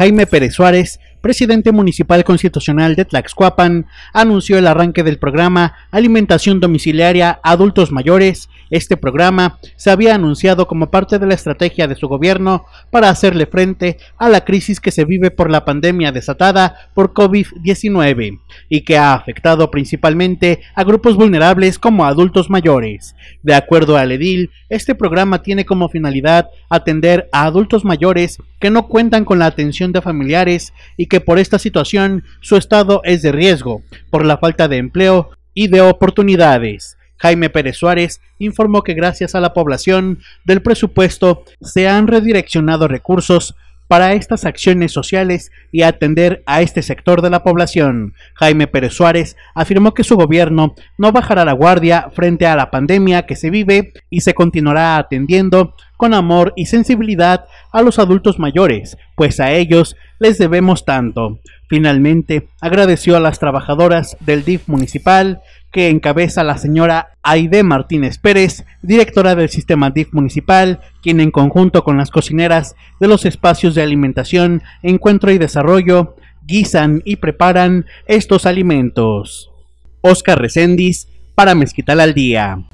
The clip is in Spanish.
Jaime Pérez Suárez, presidente municipal constitucional de Tlaxcuapan, anunció el arranque del programa Alimentación Domiciliaria a Adultos Mayores este programa se había anunciado como parte de la estrategia de su gobierno para hacerle frente a la crisis que se vive por la pandemia desatada por COVID-19 y que ha afectado principalmente a grupos vulnerables como adultos mayores. De acuerdo al edil, este programa tiene como finalidad atender a adultos mayores que no cuentan con la atención de familiares y que por esta situación su estado es de riesgo por la falta de empleo y de oportunidades. Jaime Pérez Suárez informó que gracias a la población del presupuesto se han redireccionado recursos para estas acciones sociales y atender a este sector de la población. Jaime Pérez Suárez afirmó que su gobierno no bajará la guardia frente a la pandemia que se vive y se continuará atendiendo con amor y sensibilidad a los adultos mayores, pues a ellos les debemos tanto. Finalmente, agradeció a las trabajadoras del DIF municipal que encabeza la señora Aide Martínez Pérez, directora del sistema DIF municipal, quien en conjunto con las cocineras de los espacios de alimentación, encuentro y desarrollo, guisan y preparan estos alimentos. Oscar Recendis para Mezquital al Día.